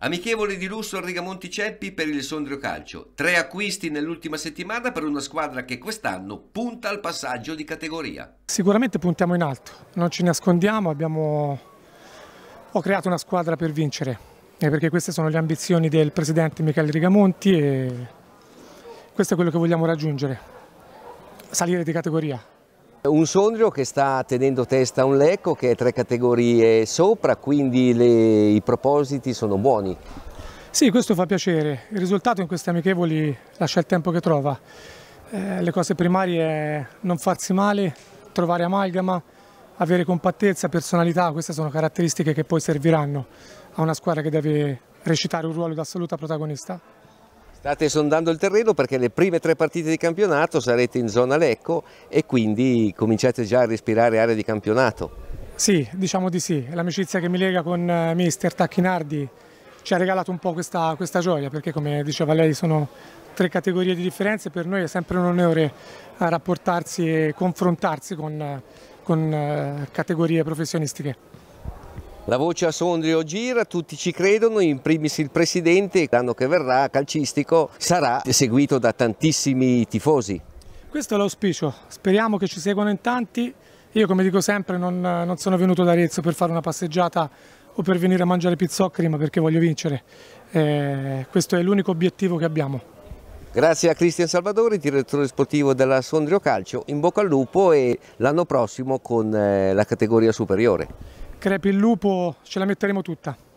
Amichevole di lusso a Rigamonti Ceppi per il Sondrio Calcio. Tre acquisti nell'ultima settimana per una squadra che quest'anno punta al passaggio di categoria. Sicuramente puntiamo in alto, non ci nascondiamo, abbiamo... ho creato una squadra per vincere, perché queste sono le ambizioni del presidente Michele Rigamonti e questo è quello che vogliamo raggiungere, salire di categoria. Un Sondrio che sta tenendo testa a un Lecco che è tre categorie sopra, quindi le, i propositi sono buoni. Sì, questo fa piacere. Il risultato in questi amichevoli lascia il tempo che trova. Eh, le cose primarie è non farsi male, trovare amalgama, avere compattezza, personalità, queste sono caratteristiche che poi serviranno a una squadra che deve recitare un ruolo da assoluta protagonista. State sondando il terreno perché le prime tre partite di campionato sarete in zona Lecco e quindi cominciate già a respirare area di campionato. Sì, diciamo di sì. L'amicizia che mi lega con eh, mister Tacchinardi ci ha regalato un po' questa, questa gioia perché come diceva lei sono tre categorie di differenze e per noi è sempre un onore eh, rapportarsi e confrontarsi con, eh, con categorie professionistiche. La voce a Sondrio gira, tutti ci credono, in primis il presidente, l'anno che verrà calcistico sarà seguito da tantissimi tifosi. Questo è l'auspicio, speriamo che ci seguano in tanti. Io come dico sempre non, non sono venuto da Arezzo per fare una passeggiata o per venire a mangiare pizzoccheri ma perché voglio vincere. Eh, questo è l'unico obiettivo che abbiamo. Grazie a Cristian Salvadori, direttore sportivo della Sondrio Calcio, in bocca al lupo e l'anno prossimo con eh, la categoria superiore crepi il lupo, ce la metteremo tutta.